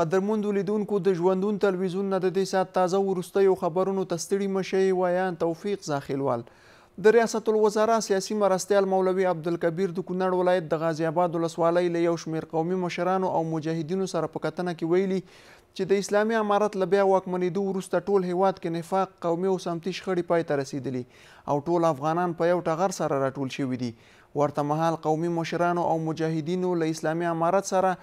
قدرمند ولیدونکو د ژوندون تلویزیون نه د دې سات تازه ورستیو خبرونو تستړي مشي ویان توفیق زاخیلوال د ریاست الوزرا سیاسي مرستيال مولوي عبدالکبیر د کونړ ولایت د غازی آباد ولسوالۍ له یو شمیر قومي مشرانو او مجاهدینو سره په کتنه کې ویلي چې د اسلامي امارت له بیا واکمنېدو وروسته ټول هیواد کې نفاق قومي او سمتي شخړې پای ته رسیدلي او ټول افغانان په یو ټغر سره راټول شوي دي ورته مهال قومي مشرانو او مجاهدینو له اسلامي امارت سره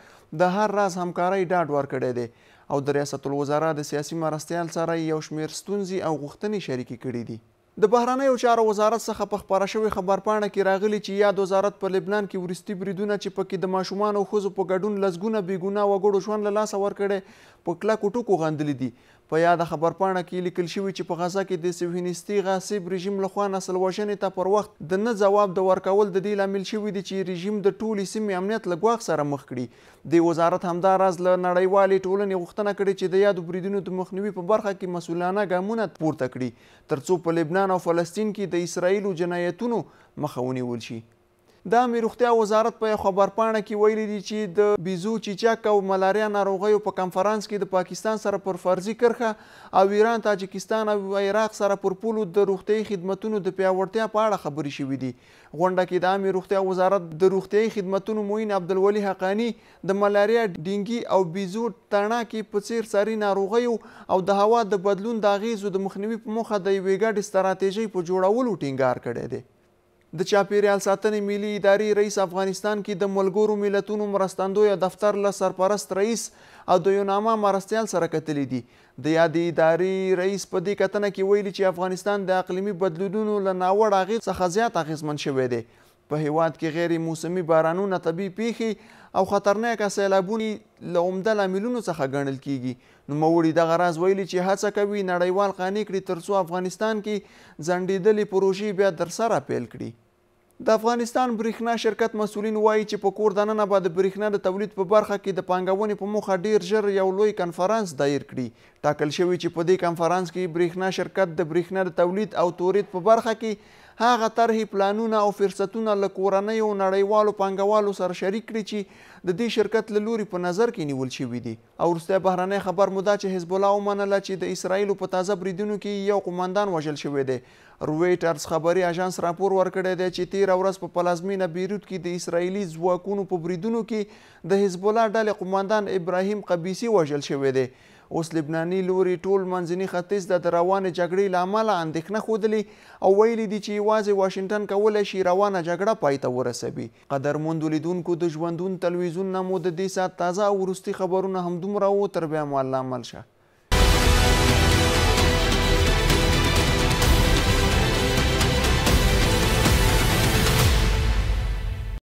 د هر راز همکارۍ ډاډ ورکړی دی او د ریاست الوزرا د سیاسي مرستیال سره یو شمېر ستونزې او غوښتنې شریکې کړي دي د بهرنیو چارو وزارت څخه په خبره شوې خبرپاڼه کې راغلی چې یاد وزارت په لبنان کې ورستي بریدونه چې پکې د ماشومان او ښځو په ګډون لسګونه بیګونه وګړو ژوند له لاسه ورکړي په کلکو ټکو غندلې دي په یاد خبر پاڼه کې لیکل شوی چې په غزا کې د سوهینستي غاصب رژیم لخوا نسل وژنې ته پر وخت د نه ځواب د ورکول د دې لامل شوی دی چې رژیم د ټولې سیمې امنیت له ګواښ سره مخ کړي د وزارت همدا راز له نړیوالې ټولنې غوښتنه کړې چې د یادو بریدونو د مخنیوي په برخه کې مسؤلانه ګامونه پورته کړي ترڅو په لبنان او فلسطین کې د اسرایلو جنایتونو مخه ونیول شي د میروختیا وزارت په خبرپاڼه کې ویلي دي چې د بیزو چیچاک او ملاریا ناروغیو په کانفرنس کې د پاکستان سره پر فرضي کرخه او ایران تاجکستان او عراق سره پر پولو د روغتي خدماتو د پیاوړتیا په اړه خبري شوې دي غونډه کې د میروختیا وزارت د روغتي خدماتو موین عبدالولي حقانی د ملاریا ډینګي او بیزو تڼا کې په څیر ساري ناروغیو او د هوا د بدلون د اغیزو د مخنیوي په موخه د یوې ګډې ستراتیژۍ په جوړولو ټینګار کړی دی د چاپیریال ساتنې ملي ادارې رئیس افغانستان کې د ملګرو ملتونو مرستندوی دفتر له سرپرست رئیس ادویوناما مرستيال سره کتلې دي د یادې ادارې رئیس په دې کتنه کې ویلي چې افغانستان د اقلیمي بدلونونو له ناوړه اغېز څخه زیات اغېزمن شوی دی په هیواد کې غیر موسمي بارانونه طبي پیخي او خطرناک سیلابونه له عمده لاملونو څخه ګڼل کیږي نو موري د غراز ویلي چې هڅه کوي نړیوال قانې کړي ترڅو افغانستان کې ځنډیدلې پروژې بیا در سره پیل کړي د افغانستان برېښنا شرکت مسولین وایي چې په کور دننه به د برېښنا د تولید په برخه کې د پانګونې په موخه ډیر ژر یو لوی کنفرانس دایر کړي ټاکل شوی چې په دې کنفرانس کې برېښنا شرکت د برېښنا د تولید او تورید په برخه کې هغه طرحې پلانونه او فرصتونه له کورنیو نړیوالو پانګوالو سره شریک کړي چې د دې شرکت له لوري په نظر کې نیول شوي دي او وروستی بهرنی خبر مو دا چې حزب الله ومنله چې د اسرایلو په تازه بریدونو کې یو قماندان وژل شوی دی رویټرز خبري اژانس راپور ورکړی دی چې تیره ورځ په پلازمینه بیروت کې د اسرایلي ځواکونو په بریدونو کې د حزب الله ډلې قماندان ابراهیم قبیسی وژل شوی دی اوس لبناني لوري ټول منځني ختیځ د روانه جګړې لامل اندېښنه خودلی او ویلي دي چې یوازې واشنگټن کولای شي روانه جګړه پای ته ورسوي قدرمند لیدونکو د ژوندون تلویزیون نمو د دې سات تازه او ورستي خبرونه همدومره وو تر بیا مو الله مل شه